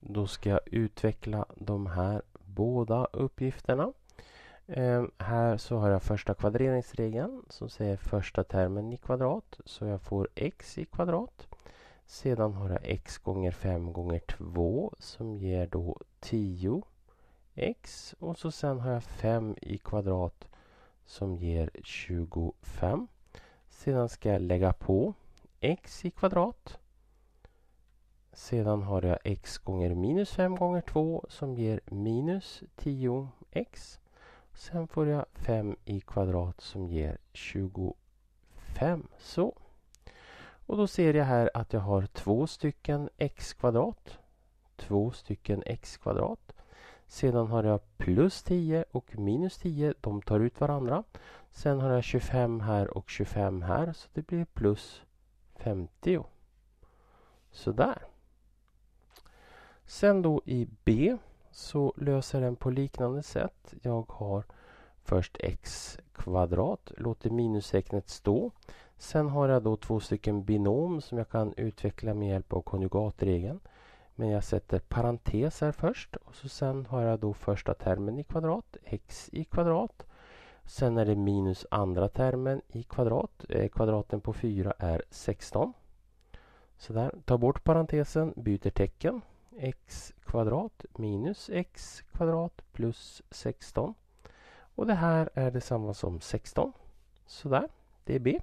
Då ska jag utveckla de här båda uppgifterna. Eh, här så har jag första kvadreringsregeln som säger första termen i kvadrat. Så jag får x i kvadrat. Sedan har jag x gånger 5 gånger 2 som ger då 10x. Och så sen har jag 5 i kvadrat som ger 25. Sedan ska jag lägga på x i kvadrat sedan har jag x gånger minus 5 gånger 2 som ger minus 10x. Sen får jag 5 i kvadrat som ger 25. Så. Och då ser jag här att jag har två stycken x kvadrat. Två stycken x kvadrat. Sedan har jag plus 10 och minus 10. De tar ut varandra. Sen har jag 25 här och 25 här. Så det blir plus 50. Sådär. Sen då i B så löser den på liknande sätt. Jag har först x kvadrat, låter minustecknet stå. Sen har jag då två stycken binom som jag kan utveckla med hjälp av konjugatregeln. Men jag sätter parenteser först och så sen har jag då första termen i kvadrat, x i kvadrat. Sen är det minus andra termen i kvadrat. Eh, kvadraten på 4 är 16. Så där, tar bort parentesen, byter tecken x kvadrat minus x kvadrat plus 16. Och det här är detsamma som 16. Sådär, det är b.